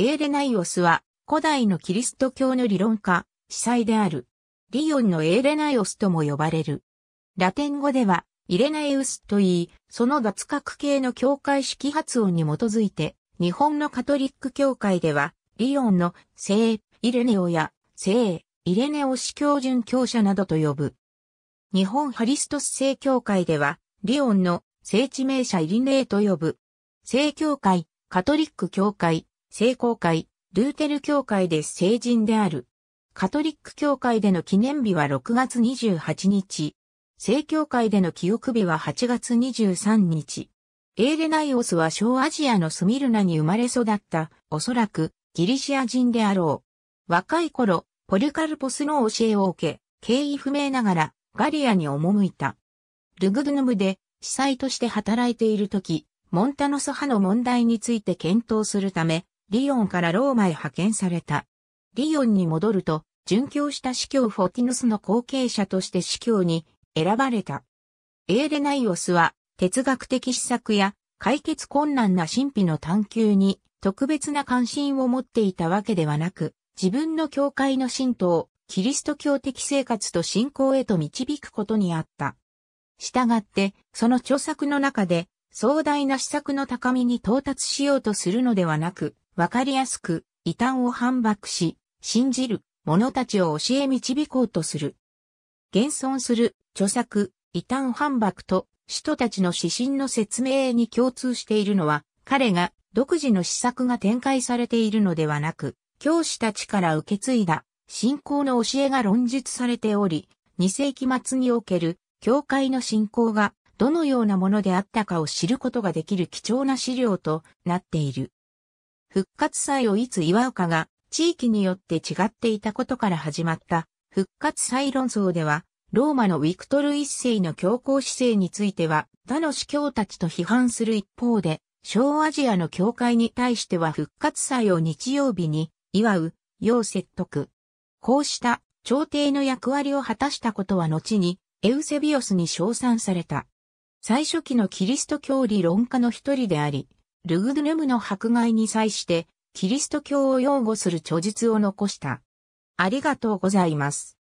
エーレナイオスは古代のキリスト教の理論家、司祭である。リオンのエーレナイオスとも呼ばれる。ラテン語ではイレナイウスといい、その脱角形の教会式発音に基づいて、日本のカトリック教会では、リオンの聖イレネオや聖イレネオ司教準教者などと呼ぶ。日本ハリストス正教会では、リオンの聖地名者イリネーと呼ぶ。正教会、カトリック教会、聖公会、ルーテル教会で聖人である。カトリック教会での記念日は6月28日。聖教会での記憶日は8月23日。エーレナイオスは小アジアのスミルナに生まれ育った、おそらくギリシア人であろう。若い頃、ポルカルポスの教えを受け、経緯不明ながらガリアに赴いた。ルグドゥヌムで司祭として働いている時、モンタノス派の問題について検討するため、リオンからローマへ派遣された。リオンに戻ると、殉教した司教フォティヌスの後継者として司教に選ばれた。エーレナイオスは、哲学的施策や解決困難な神秘の探求に特別な関心を持っていたわけではなく、自分の教会の信徒をキリスト教的生活と信仰へと導くことにあった。従って、その著作の中で壮大な施策の高みに到達しようとするのではなく、わかりやすく、異端を反駁し、信じる者たちを教え導こうとする。現存する著作、異端反駁と使徒たちの指針の説明に共通しているのは、彼が独自の施策が展開されているのではなく、教師たちから受け継いだ信仰の教えが論述されており、2世紀末における教会の信仰がどのようなものであったかを知ることができる貴重な資料となっている。復活祭をいつ祝うかが地域によって違っていたことから始まった復活祭論争では、ローマのウィクトル一世の強硬姿勢については他の司教たちと批判する一方で、小アジアの教会に対しては復活祭を日曜日に祝うよう説得。こうした朝廷の役割を果たしたことは後にエウセビオスに称賛された。最初期のキリスト教理論家の一人であり、ルグドゥヌムの迫害に際して、キリスト教を擁護する著述を残した。ありがとうございます。